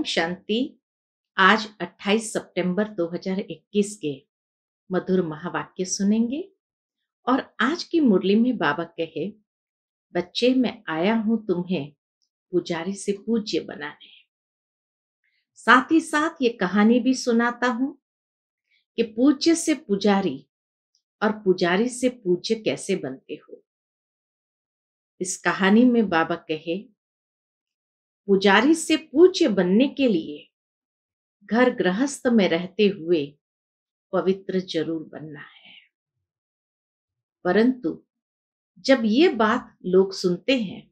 ओम शांति आज 28 सितंबर 2021 के मधुर महावाक्य सुनेंगे और आज की मुरली में बाबा कहे बच्चे मैं आया हूं तुम्हें पुजारी से पूज्य बनाने साथ ही साथ ये कहानी भी सुनाता हूं कि पूज्य से पुजारी और पुजारी से पूज्य कैसे बनते हो इस कहानी में बाबा कहे पुजारी से पूज्य बनने के लिए घर गृहस्थ में रहते हुए पवित्र जरूर बनना है परंतु जब ये बात लोग सुनते हैं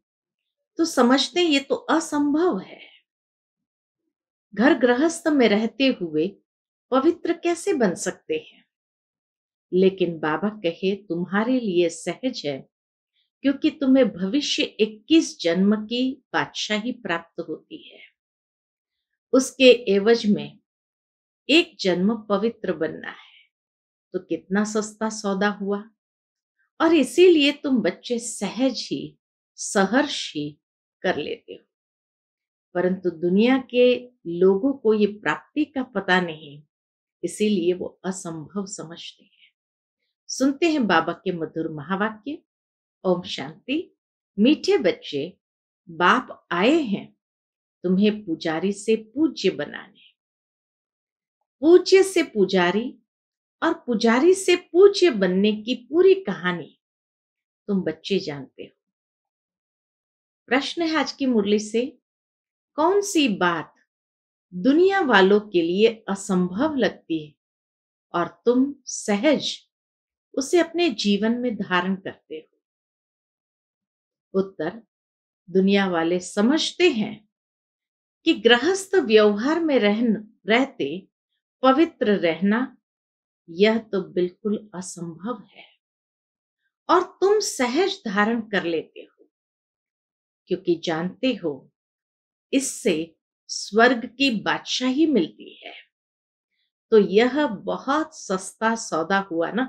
तो समझते ये तो असंभव है घर गृहस्थ में रहते हुए पवित्र कैसे बन सकते हैं लेकिन बाबा कहे तुम्हारे लिए सहज है क्योंकि तुम्हें भविष्य 21 जन्म की बादशाही प्राप्त होती है उसके एवज में एक जन्म पवित्र बनना है तो कितना सस्ता सौदा हुआ और इसीलिए तुम बच्चे सहज ही सहर्ष ही कर लेते हो परंतु दुनिया के लोगों को ये प्राप्ति का पता नहीं इसीलिए वो असंभव समझते हैं सुनते हैं बाबा के मधुर महावाक्य ओम शांति मीठे बच्चे बाप आए हैं तुम्हें पुजारी से पूज्य बनाने पूज्य से पुजारी और पुजारी से पूज्य बनने की पूरी कहानी तुम बच्चे जानते हो प्रश्न है आज की मुरली से कौन सी बात दुनिया वालों के लिए असंभव लगती है और तुम सहज उसे अपने जीवन में धारण करते हो उत्तर दुनिया वाले समझते हैं कि गृहस्थ व्यवहार में रहन रहते पवित्र रहना यह तो बिल्कुल असंभव है और तुम सहज धारण कर लेते हो क्योंकि जानते हो इससे स्वर्ग की बादशाही मिलती है तो यह बहुत सस्ता सौदा हुआ ना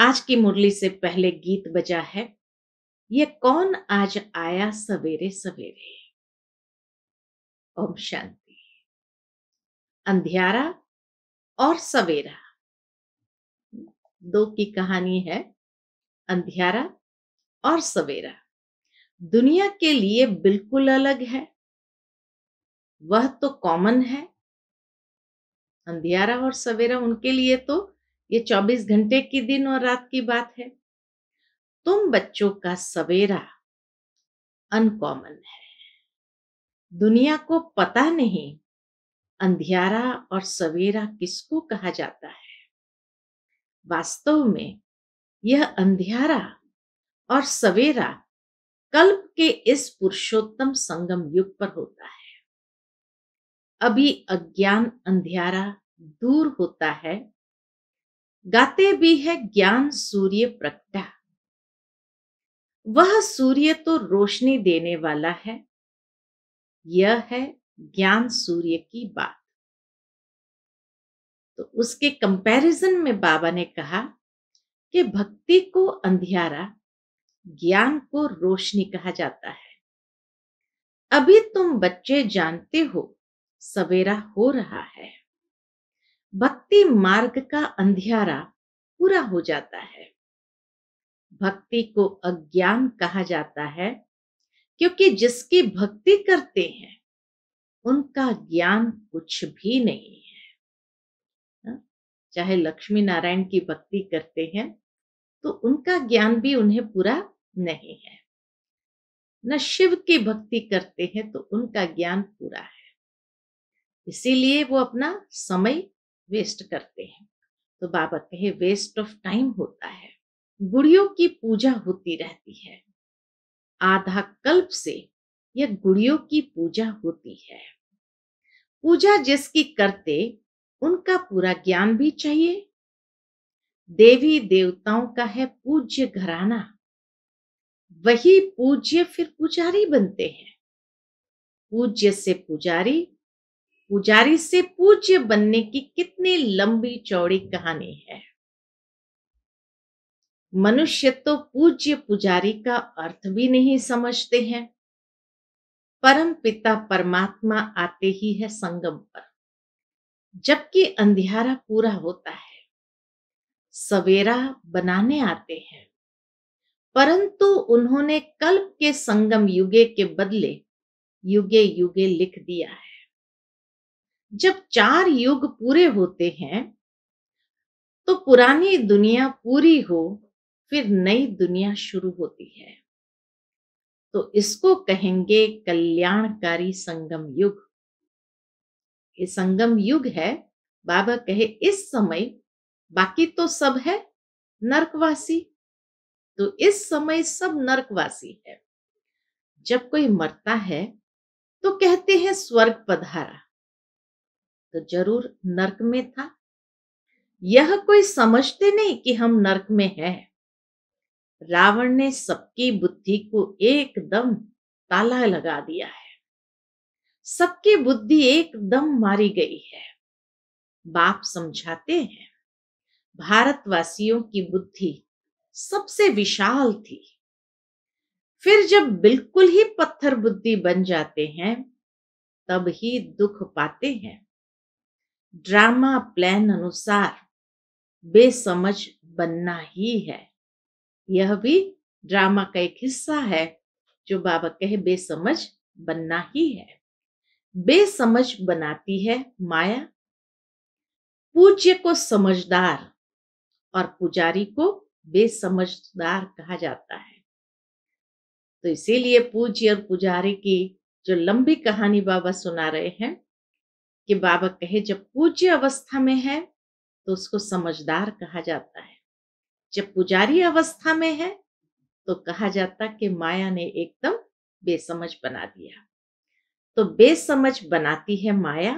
आज की मुरली से पहले गीत बजा है ये कौन आज आया सवेरे सवेरे ओम शांति अंधियारा और सवेरा दो की कहानी है अंधियारा और सवेरा दुनिया के लिए बिल्कुल अलग है वह तो कॉमन है अंधियारा और सवेरा उनके लिए तो ये 24 घंटे की दिन और रात की बात है तुम बच्चों का सवेरा अनकॉमन है दुनिया को पता नहीं अंधियारा और सवेरा किसको कहा जाता है वास्तव में यह अंधियारा और सवेरा कल्प के इस पुरुषोत्तम संगम युग पर होता है अभी अज्ञान अंधियारा दूर होता है गाते भी है ज्ञान सूर्य प्रगटा वह सूर्य तो रोशनी देने वाला है यह है ज्ञान सूर्य की बात तो उसके कंपैरिजन में बाबा ने कहा कि भक्ति को अंधियारा ज्ञान को रोशनी कहा जाता है अभी तुम बच्चे जानते हो सवेरा हो रहा है भक्ति मार्ग का अंधियारा पूरा हो जाता है भक्ति को अज्ञान कहा जाता है क्योंकि जिसकी भक्ति करते हैं उनका ज्ञान कुछ भी नहीं है हाँ, चाहे लक्ष्मी नारायण की भक्ति करते हैं तो उनका ज्ञान भी उन्हें पूरा नहीं है न शिव की भक्ति करते हैं तो उनका ज्ञान पूरा है इसीलिए वो अपना समय वेस्ट करते हैं तो बाबा कहे वेस्ट ऑफ टाइम होता है गुड़ियों की पूजा होती रहती है आधा कल्प से यह गुड़ियों की पूजा होती है पूजा जिसकी करते उनका पूरा ज्ञान भी चाहिए देवी देवताओं का है पूज्य घराना वही पूज्य फिर पुजारी बनते हैं पूज्य से पुजारी पुजारी से पूज्य बनने की कितनी लंबी चौड़ी कहानी है मनुष्य तो पूज्य पुजारी का अर्थ भी नहीं समझते हैं परम पिता परमात्मा आते ही है संगम पर जबकि अंधियारा पूरा होता है सवेरा बनाने आते हैं परंतु उन्होंने कल्प के संगम युगे के बदले युगे युगे लिख दिया है जब चार युग पूरे होते हैं तो पुरानी दुनिया पूरी हो फिर नई दुनिया शुरू होती है तो इसको कहेंगे कल्याणकारी संगम युग ये संगम युग है बाबा कहे इस समय बाकी तो सब है नरकवासी तो इस समय सब नरकवासी है जब कोई मरता है तो कहते हैं स्वर्ग पधारा तो जरूर नरक में था यह कोई समझते नहीं कि हम नरक में हैं। रावण ने सबकी बुद्धि को एकदम ताला लगा दिया है सबकी बुद्धि एकदम मारी गई है बाप समझाते हैं भारतवासियों की बुद्धि सबसे विशाल थी फिर जब बिल्कुल ही पत्थर बुद्धि बन जाते हैं तब ही दुख पाते हैं ड्रामा प्लान अनुसार बेसमझ बनना ही है यह भी ड्रामा का एक हिस्सा है जो बाबा कहे बेसमझ बनना ही है बेसमझ बनाती है माया पूज्य को समझदार और पुजारी को बेसमझदार कहा जाता है तो इसीलिए पूज्य और पुजारी की जो लंबी कहानी बाबा सुना रहे हैं कि बाबा कहे जब पूज्य अवस्था में है तो उसको समझदार कहा जाता है जब पुजारी अवस्था में है तो कहा जाता कि माया ने एकदम बेसमझ बना दिया तो बेसमझ बनाती है माया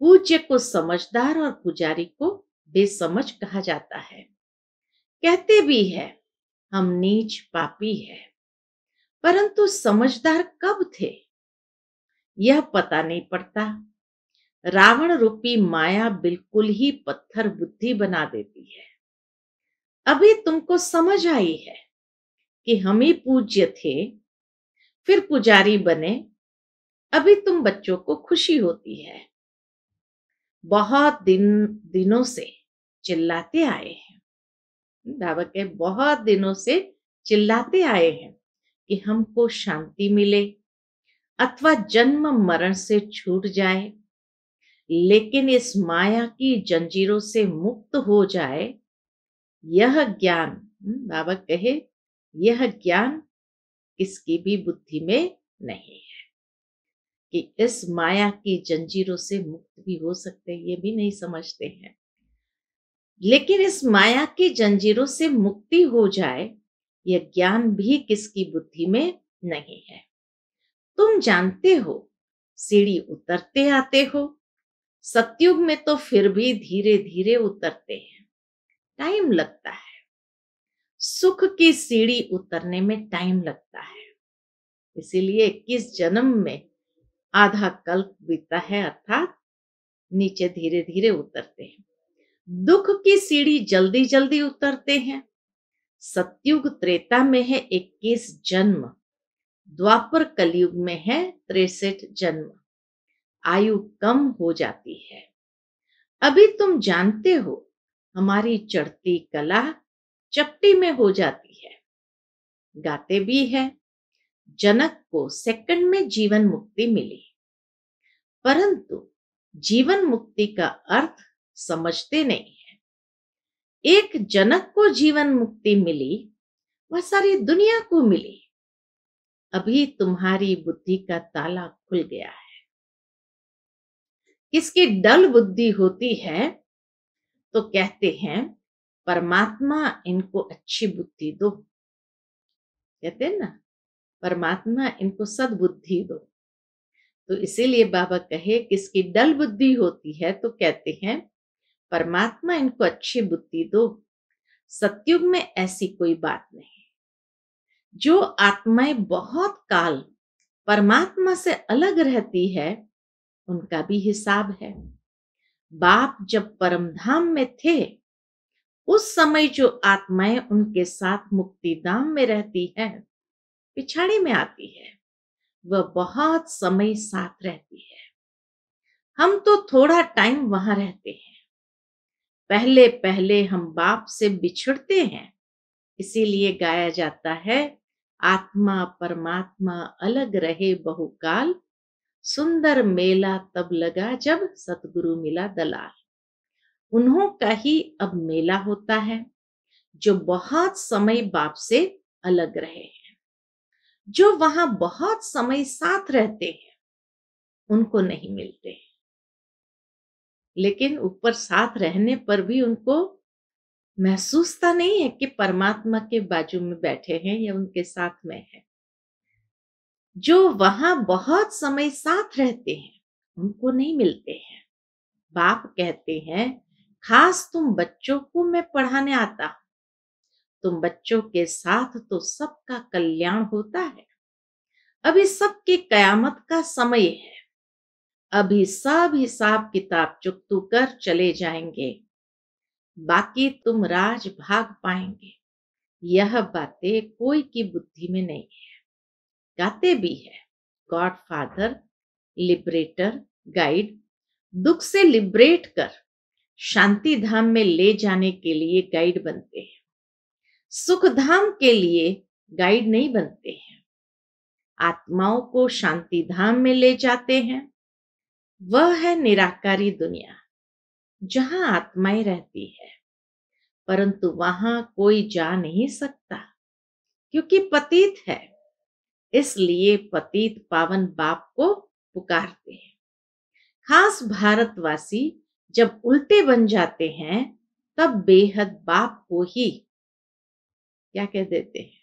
पूज्य को समझदार और पुजारी को बेसमझ कहा जाता है कहते भी है हम नीच पापी है परंतु समझदार कब थे यह पता नहीं पड़ता रावण रूपी माया बिल्कुल ही पत्थर बुद्धि बना देती है अभी तुमको समझ आई है कि हम ही पूज्य थे फिर पुजारी बने अभी तुम बच्चों को खुशी होती है बहुत दिन दिनों से चिल्लाते आए हैं दावा के बहुत दिनों से चिल्लाते आए हैं कि हमको शांति मिले अथवा जन्म मरण से छूट जाए लेकिन इस माया की जंजीरों से मुक्त हो जाए यह ज्ञान हम्म, बाबा कहे यह ज्ञान किसकी भी बुद्धि में नहीं है कि इस माया की जंजीरों से मुक्त भी हो सकते ये भी नहीं समझते हैं लेकिन इस माया की जंजीरों से मुक्ति हो जाए यह ज्ञान भी किसकी बुद्धि में नहीं है तुम जानते हो सीढ़ी उतरते आते हो सत्युग में तो फिर भी धीरे धीरे उतरते हैं टाइम लगता है सुख की सीढ़ी उतरने में टाइम लगता है इसीलिए इक्कीस जन्म में आधा कल्प बीता है अर्थात नीचे धीरे धीरे उतरते हैं दुख की सीढ़ी जल्दी जल्दी उतरते हैं सत्युग त्रेता में है इक्कीस जन्म द्वापर कलयुग में है तिरसठ जन्म आयु कम हो जाती है अभी तुम जानते हो हमारी चढ़ती कला चपटी में हो जाती है गाते भी है जनक को सेकंड में जीवन मुक्ति मिली परंतु जीवन मुक्ति का अर्थ समझते नहीं है एक जनक को जीवन मुक्ति मिली वह सारी दुनिया को मिली अभी तुम्हारी बुद्धि का ताला खुल गया है किसकी डल बुद्धि होती है तो कहते हैं परमात्मा इनको अच्छी बुद्धि दो कहते हैं ना परमात्मा इनको सदबुद्धि दो तो इसीलिए बाबा कहे किसकी डल बुद्धि होती है तो कहते हैं परमात्मा इनको अच्छी बुद्धि दो सत्युग में ऐसी कोई बात नहीं जो आत्माएं बहुत काल परमात्मा से अलग रहती है उनका भी हिसाब है बाप जब परमधाम में थे उस समय जो आत्माएं उनके साथ मुक्तिधाम में रहती हैं पिछाड़ी में आती है वह बहुत समय साथ रहती है हम तो थोड़ा टाइम वहां रहते हैं पहले पहले हम बाप से बिछड़ते हैं इसीलिए गाया जाता है आत्मा परमात्मा अलग रहे बहुकाल सुंदर मेला तब लगा जब सतगुरु मिला दलाल उन्हों का ही अब मेला होता है जो बहुत समय बाप से अलग रहे हैं जो वहां बहुत समय साथ रहते हैं उनको नहीं मिलते लेकिन ऊपर साथ रहने पर भी उनको महसूसता नहीं है कि परमात्मा के बाजू में बैठे हैं या उनके साथ में है जो वहां बहुत समय साथ रहते हैं उनको नहीं मिलते हैं बाप कहते हैं खास तुम बच्चों को मैं पढ़ाने आता हूं तुम बच्चों के साथ तो सबका कल्याण होता है अभी सबके कयामत का समय है अभी सब हिसाब किताब चुकतू कर चले जाएंगे बाकी तुम राज भाग पाएंगे यह बातें कोई की बुद्धि में नहीं है गाते भी है गॉड फादर लिबरेटर गाइड दुख से लिबरेट कर शांति धाम में ले जाने के लिए गाइड बनते हैं सुख धाम के लिए गाइड नहीं बनते हैं आत्माओं को शांति धाम में ले जाते हैं वह है निराकारी दुनिया जहां आत्माएं रहती है परंतु वहां कोई जा नहीं सकता क्योंकि पतित है इसलिए पतित पावन बाप को पुकारते हैं खास भारतवासी जब उल्टे बन जाते हैं तब बेहद बाप को ही क्या कह देते हैं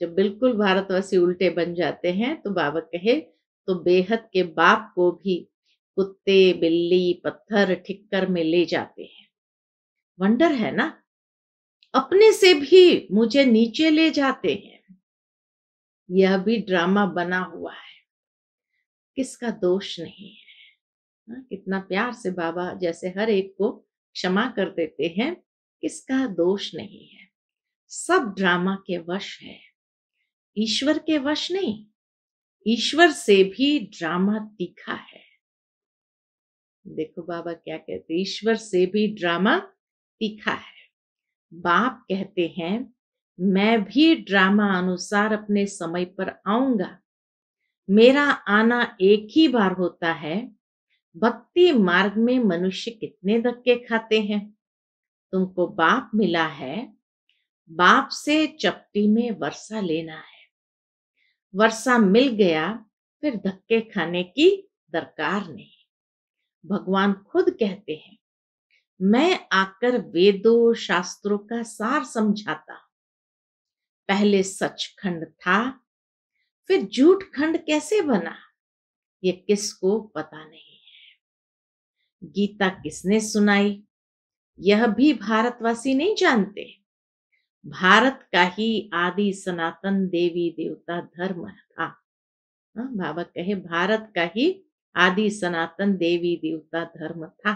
जब बिल्कुल भारतवासी उल्टे बन जाते हैं तो बाबा कहे तो बेहद के बाप को भी कुत्ते बिल्ली पत्थर ठिक्कर में ले जाते हैं वंडर है ना अपने से भी मुझे नीचे ले जाते हैं यह भी ड्रामा बना हुआ है किसका दोष नहीं है ना? हाँ, कितना प्यार से बाबा जैसे हर एक को क्षमा कर देते हैं किसका दोष नहीं है सब ड्रामा के वश है ईश्वर के वश नहीं ईश्वर से भी ड्रामा तीखा है देखो बाबा क्या कहते ईश्वर से भी ड्रामा तीखा है बाप कहते हैं मैं भी ड्रामा अनुसार अपने समय पर आऊंगा मेरा आना एक ही बार होता है भक्ति मार्ग में मनुष्य कितने धक्के खाते हैं तुमको बाप मिला है बाप से चपटी में वर्षा लेना है वर्षा मिल गया फिर धक्के खाने की दरकार नहीं भगवान खुद कहते हैं मैं आकर वेदों शास्त्रों का सार समझाता हूं पहले सच खंड था फिर झूठ खंड कैसे बना ये किसको पता नहीं है गीता किसने सुनाई यह भी भारतवासी नहीं जानते भारत का ही आदि सनातन देवी देवता धर्म था हाँ, बाबा कहे भारत का ही आदि सनातन देवी देवता धर्म था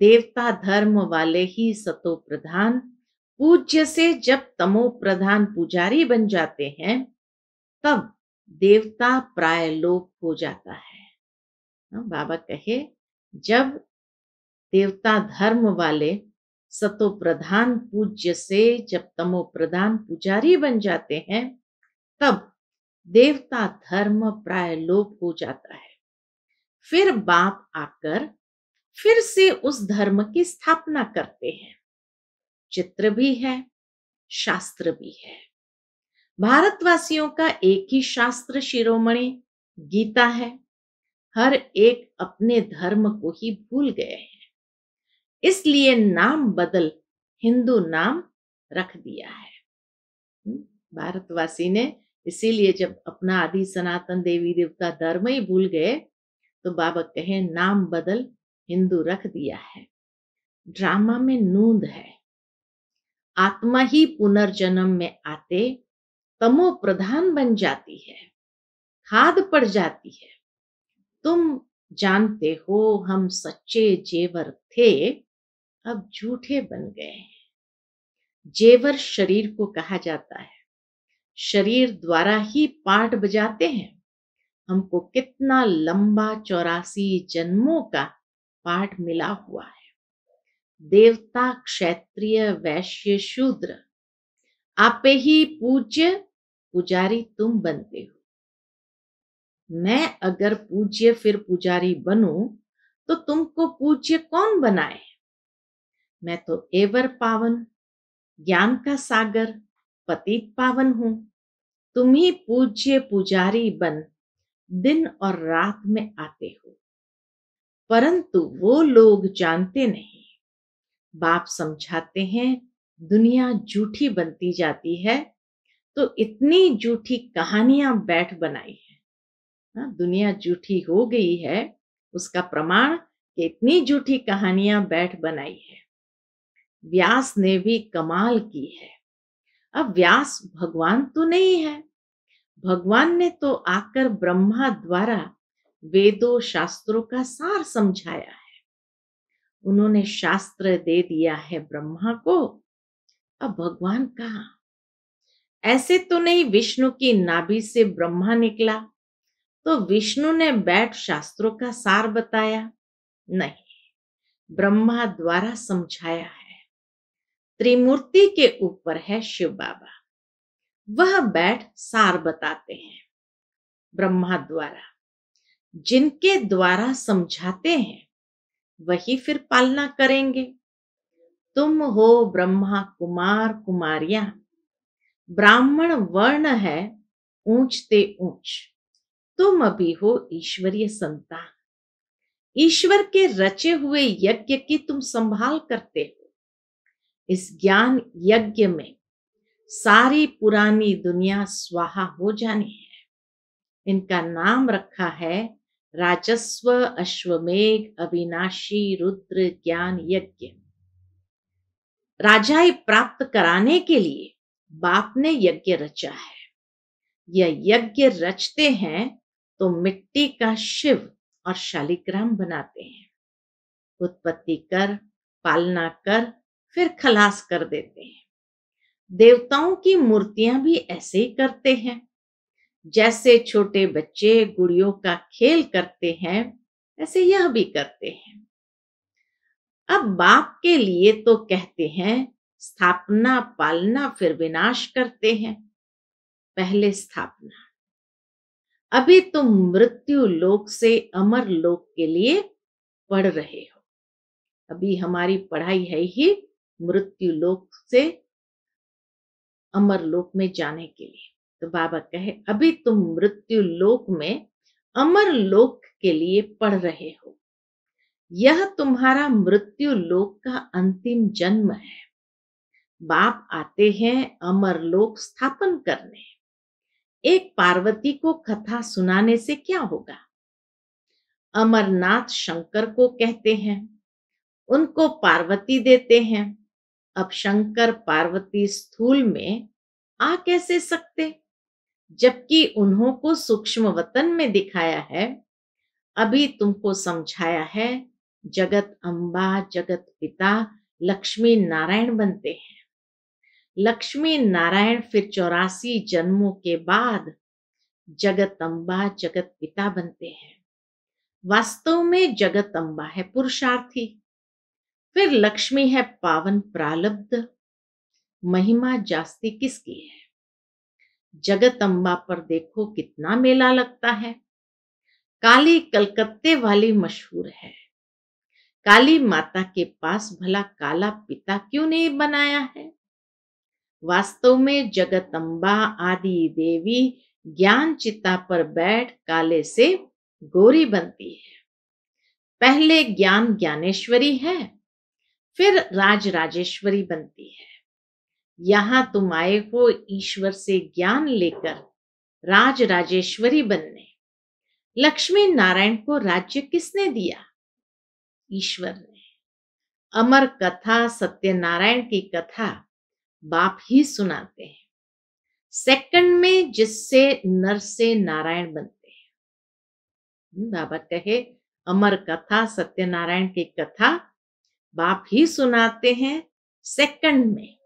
देवता धर्म वाले ही सतो प्रधान पूज्य से जब तमो प्रधान पुजारी बन जाते हैं तब देवता प्राय लोप हो जाता है हाँ, बाबा कहे जब देवता धर्म वाले सतो प्रधान पूज्य से जब तमो प्रधान पुजारी बन जाते हैं तब देवता धर्म प्राय लोप हो जाता है फिर बाप आकर फिर से उस धर्म की स्थापना करते हैं चित्र भी है शास्त्र भी है भारतवासियों का एक ही शास्त्र शिरोमणि गीता है हर एक अपने धर्म को ही भूल गए हैं इसलिए नाम बदल हिंदू नाम रख दिया है हम्म, भारतवासी ने इसीलिए जब अपना आदि सनातन देवी देवता धर्म ही भूल गए तो बाबा कहे नाम बदल हिंदू रख दिया है ड्रामा में नूंद है आत्मा ही पुनर्जन्म में आते तमो प्रधान बन जाती है खाद पड़ जाती है तुम जानते हो हम सच्चे जेवर थे अब झूठे बन गए हैं जेवर शरीर को कहा जाता है शरीर द्वारा ही पाठ बजाते हैं हमको कितना लंबा चौरासी जन्मों का पाठ मिला हुआ है देवता क्षेत्रीय वैश्य शूद्र आपे ही पूज्य पुजारी तुम बनते हो मैं अगर पूज्य फिर पुजारी बनूं तो तुमको पूज्य कौन बनाए मैं तो एवर पावन ज्ञान का सागर पतित पावन हूं तुम ही पूज्य पुजारी बन दिन और रात में आते हो परंतु वो लोग जानते नहीं बाप समझाते हैं दुनिया झूठी बनती जाती है तो इतनी झूठी कहानियां बैठ बनाई है हाँ, दुनिया झूठी हो गई है उसका प्रमाण कि इतनी झूठी कहानियां बैठ बनाई है व्यास ने भी कमाल की है अब व्यास भगवान तो नहीं है भगवान ने तो आकर ब्रह्मा द्वारा वेदों शास्त्रों का सार समझाया है उन्होंने शास्त्र दे दिया है ब्रह्मा को अब भगवान कहा ऐसे तो नहीं विष्णु की नाभि से ब्रह्मा निकला तो विष्णु ने बैठ शास्त्रों का सार बताया नहीं ब्रह्मा द्वारा समझाया है त्रिमूर्ति के ऊपर है शिव बाबा वह बैठ सार बताते हैं ब्रह्मा द्वारा जिनके द्वारा समझाते हैं वही फिर पालना करेंगे तुम हो ब्रह्मा कुमार कुमारिया ब्राह्मण वर्ण है ऊंच ते ऊंच तुम अभी हो ईश्वरीय संतान ईश्वर के रचे हुए यज्ञ की तुम संभाल करते हो इस ज्ञान यज्ञ में सारी पुरानी दुनिया स्वाहा हो जानी है इनका नाम रखा है राजस्व अश्वमेघ अविनाशी रुद्र ज्ञान यज्ञ राजाई प्राप्त कराने के लिए बाप ने यज्ञ रचा है यह यज्ञ रचते हैं तो मिट्टी का शिव और शालिग्राम बनाते हैं उत्पत्ति कर पालना कर फिर खलास कर देते हैं देवताओं की मूर्तियां भी ऐसे ही करते हैं जैसे छोटे बच्चे गुड़ियों का खेल करते हैं ऐसे यह भी करते हैं अब बाप के लिए तो कहते हैं स्थापना पालना फिर विनाश करते हैं पहले स्थापना अभी तुम मृत्यु लोक से अमर लोक के लिए पढ़ रहे हो अभी हमारी पढ़ाई है ही मृत्यु लोक से अमर लोक में जाने के लिए तो बाबा कहे अभी तुम मृत्यु लोक में अमर लोक के लिए पढ़ रहे हो यह तुम्हारा मृत्यु लोक का अंतिम जन्म है बाप आते हैं अमर लोक स्थापन करने एक पार्वती को कथा सुनाने से क्या होगा अमरनाथ शंकर को कहते हैं उनको पार्वती देते हैं अब शंकर पार्वती स्थूल में आ कैसे सकते जबकि उन्हों को सूक्ष्म वतन में दिखाया है अभी तुमको समझाया है जगत अम्बा जगत पिता लक्ष्मी नारायण बनते हैं लक्ष्मी नारायण फिर चौरासी जन्मों के बाद जगत अम्बा जगत पिता बनते हैं वास्तव में जगत अम्बा है पुरुषार्थी फिर लक्ष्मी है पावन प्रालब्ध महिमा जास्ती किसकी है जगत अम्बा पर देखो कितना मेला लगता है काली कलकत्ते वाली मशहूर है काली माता के पास भला काला पिता क्यों नहीं बनाया है वास्तव में जगत अम्बा आदि देवी ज्ञान चिता पर बैठ काले से गोरी बनती है पहले ज्ञान ज्ञानेश्वरी है फिर राज राजेश्वरी बनती है यहाँ तुम आए हो ईश्वर से ज्ञान लेकर राज राजेश्वरी बनने लक्ष्मी नारायण को राज्य किसने दिया ईश्वर ने अमर कथा सत्यनारायण की कथा बाप ही सुनाते हैं सेकंड में जिससे नर से नारायण बनते हैं हम्म, बाबा कहे अमर कथा सत्यनारायण की कथा बाप ही सुनाते हैं सेकंड में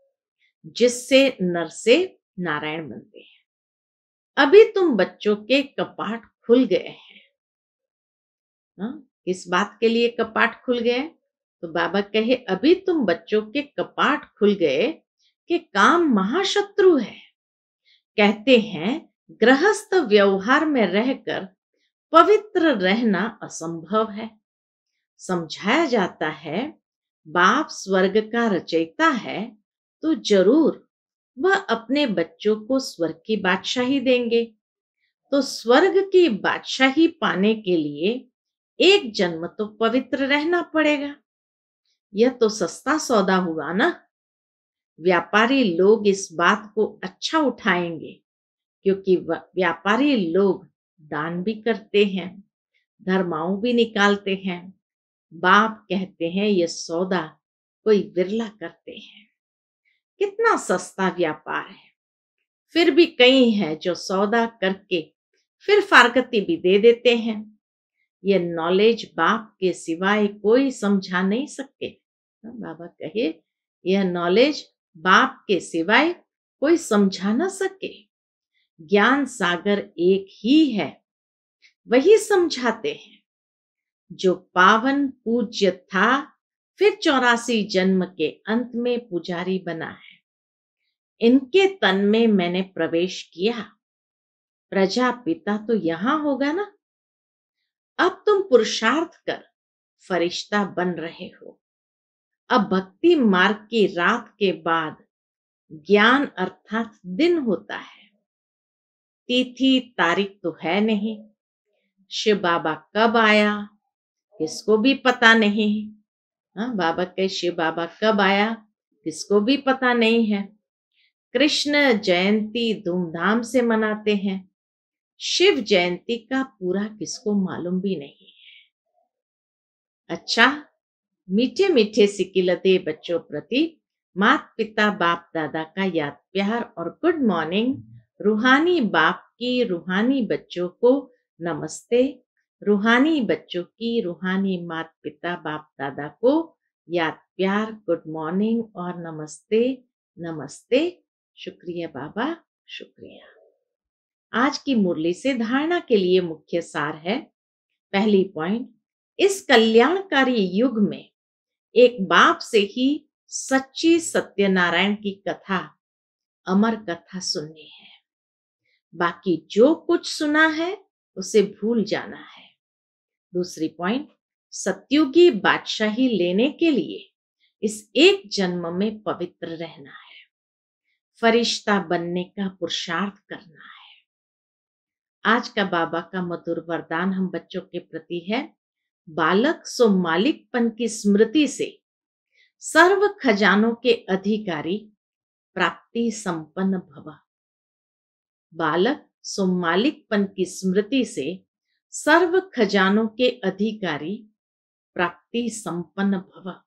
जिससे नर से नारायण बनते हैं अभी तुम बच्चों के कपाट खुल गए हैं किस हाँ, बात के लिए कपाट खुल गए तो बाबा कहे अभी तुम बच्चों के कपाट खुल गए कि काम महाशत्रु है कहते हैं गृहस्थ व्यवहार में रहकर पवित्र रहना असंभव है समझाया जाता है बाप स्वर्ग का रचयिता है तो जरूर वह अपने बच्चों को स्वर्ग की बादशाही देंगे तो स्वर्ग की बादशाही पाने के लिए एक जन्म तो पवित्र रहना पड़ेगा यह तो सस्ता सौदा हुआ ना व्यापारी लोग इस बात को अच्छा उठाएंगे क्योंकि व्यापारी लोग दान भी करते हैं धर्माओं भी निकालते हैं बाप कहते हैं यह सौदा कोई बिरला करते हैं कितना सस्ता व्यापार है फिर भी कई हैं जो सौदा करके फिर फारकती भी दे देते हैं ये नॉलेज बाप के सिवाय कोई समझा नहीं सकते हाँ, बाबा कहे यह नॉलेज बाप के सिवाय कोई समझा ना सके ज्ञान सागर एक ही है वही समझाते हैं जो पावन पूज्य था फिर चौरासी जन्म के अंत में पुजारी बना है इनके तन में मैंने प्रवेश किया प्रजा पिता तो यहां होगा ना अब तुम पुरुषार्थ कर फरिश्ता बन रहे हो अब भक्ति मार्ग की रात के बाद ज्ञान अर्थात दिन होता है तिथि तारीख तो है नहीं शिव बाबा कब आया किसको भी पता नहीं है हाँ, बाबा के शिव बाबा कब आया किसको भी पता नहीं है कृष्ण जयंती धूमधाम से मनाते हैं शिव जयंती का पूरा किसको मालूम भी नहीं है अच्छा मीठे मीठे सिकिलते बच्चों प्रति मात पिता बाप दादा का याद प्यार और गुड मॉर्निंग रूहानी बाप की रूहानी बच्चों को नमस्ते रूहानी बच्चों की रूहानी मात पिता बाप दादा को याद प्यार गुड मॉर्निंग और नमस्ते नमस्ते शुक्रिया बाबा शुक्रिया आज की मुरली से धारणा के लिए मुख्य सार है पहली पॉइंट इस कल्याणकारी युग में एक बाप से ही सच्ची सत्यनारायण की कथा अमर कथा सुननी है बाकी जो कुछ सुना है उसे भूल जाना है दूसरी पॉइंट सत्युगी बादशाही लेने के लिए इस एक जन्म में पवित्र रहना है फरिश्ता बनने का पुरुषार्थ करना है आज का बाबा का मधुर वरदान हम बच्चों के प्रति है बालक सो मालिकपन की स्मृति से सर्व खजानों के अधिकारी प्राप्ति संपन्न भवा बालक सो मालिकपन की स्मृति से सर्व खजानों के अधिकारी प्राप्ति संपन्न भवा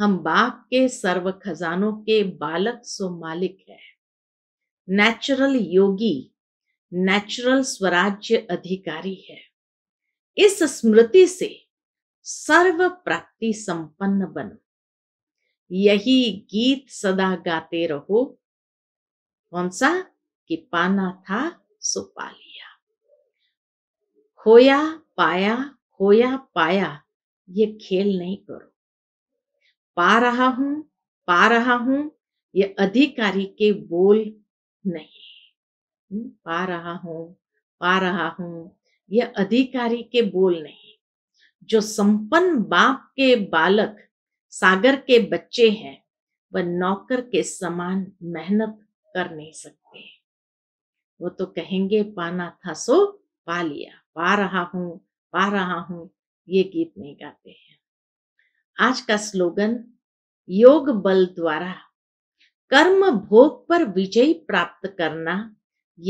हम बाप के सर्व खजानों के बालक सो मालिक है नेचुरल योगी नेचुरल स्वराज्य अधिकारी है इस स्मृति से सर्व प्राप्ति संपन्न बनो यही गीत सदा गाते रहो कौन सा कि पाना था सो पा लिया खोया पाया खोया पाया ये खेल नहीं करो पा रहा हूं पा रहा हूं ये अधिकारी के बोल नहीं हम्म, पा रहा हूं पा रहा हूं ये अधिकारी के बोल नहीं जो संपन्न बाप के बालक सागर के बच्चे हैं वह नौकर के समान मेहनत कर नहीं सकते वो तो कहेंगे पाना था सो पा लिया पा रहा हूं पा रहा हूं ये गीत नहीं गाते हैं आज का स्लोगन योग बल द्वारा कर्म भोग पर विजय प्राप्त करना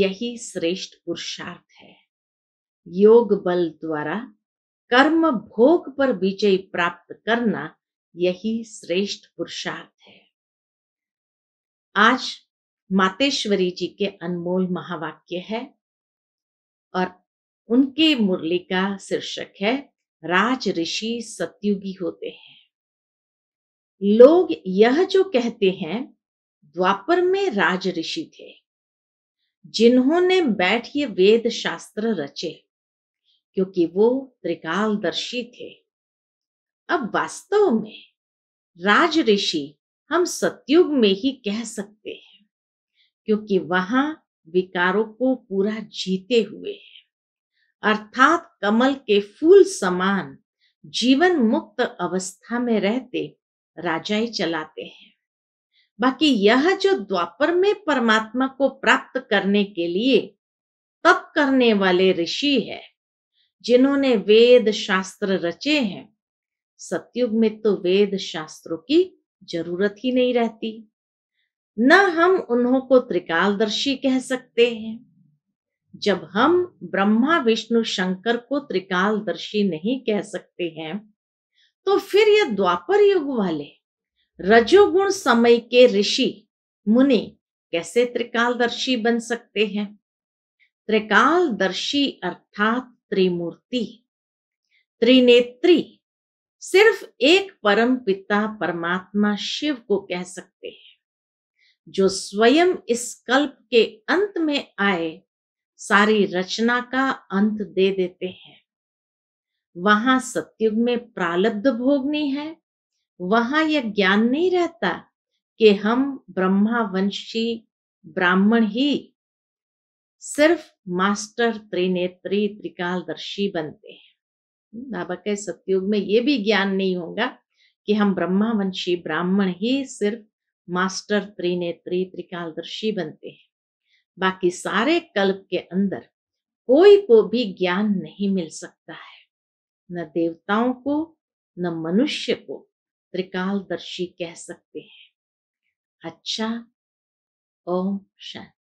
यही श्रेष्ठ पुरुषार्थ है योग बल द्वारा कर्म भोग पर विजय प्राप्त करना यही श्रेष्ठ पुरुषार्थ है आज मातेश्वरी जी के अनमोल महावाक्य है और उनके मुरली का शीर्षक है राज ऋषि सत्युगी होते हैं लोग यह जो कहते हैं द्वापर में राज ऋषि थे जिन्होंने बैठ ये वेद शास्त्र रचे क्योंकि वो त्रिकालदर्शी थे अब वास्तव में राज ऋषि हम सत्युग में ही कह सकते हैं क्योंकि वहां विकारों को पूरा जीते हुए हैं अर्थात कमल के फूल समान जीवन मुक्त अवस्था में रहते ही चलाते हैं बाकी यह जो द्वापर में परमात्मा को प्राप्त करने के लिए तप करने वाले ऋषि है जिन्होंने वेद शास्त्र रचे हैं सत्युग में तो वेद शास्त्रों की जरूरत ही नहीं रहती न हम उन्हों को त्रिकालदर्शी कह सकते हैं जब हम ब्रह्मा विष्णु शंकर को त्रिकालदर्शी नहीं कह सकते हैं तो फिर ये द्वापर युग वाले रजोगुण समय के ऋषि मुनि कैसे त्रिकालदर्शी बन सकते हैं त्रिकालदर्शी अर्थात त्रिमूर्ति त्रिनेत्री सिर्फ एक परम पिता परमात्मा शिव को कह सकते हैं जो स्वयं इस कल्प के अंत में आए सारी रचना का अंत दे देते हैं वहां सत्युग में प्रालब्ध भोग नहीं है वहां यह ज्ञान नहीं रहता कि हम ब्रह्मा वंशी ब्राह्मण ही सिर्फ मास्टर त्रिनेत्री त्रिकालदर्शी बनते हैं हम्म, बाबा के सत्युग में यह भी ज्ञान नहीं होगा कि हम ब्रह्मा वंशी ब्राह्मण ही सिर्फ मास्टर त्रिनेत्री त्रिकालदर्शी बनते हैं बाकी सारे कल्प के अंदर कोई को भी ज्ञान नहीं मिल सकता है न देवताओं को न मनुष्य को त्रिकालदर्शी कह सकते हैं अच्छा ओम शांति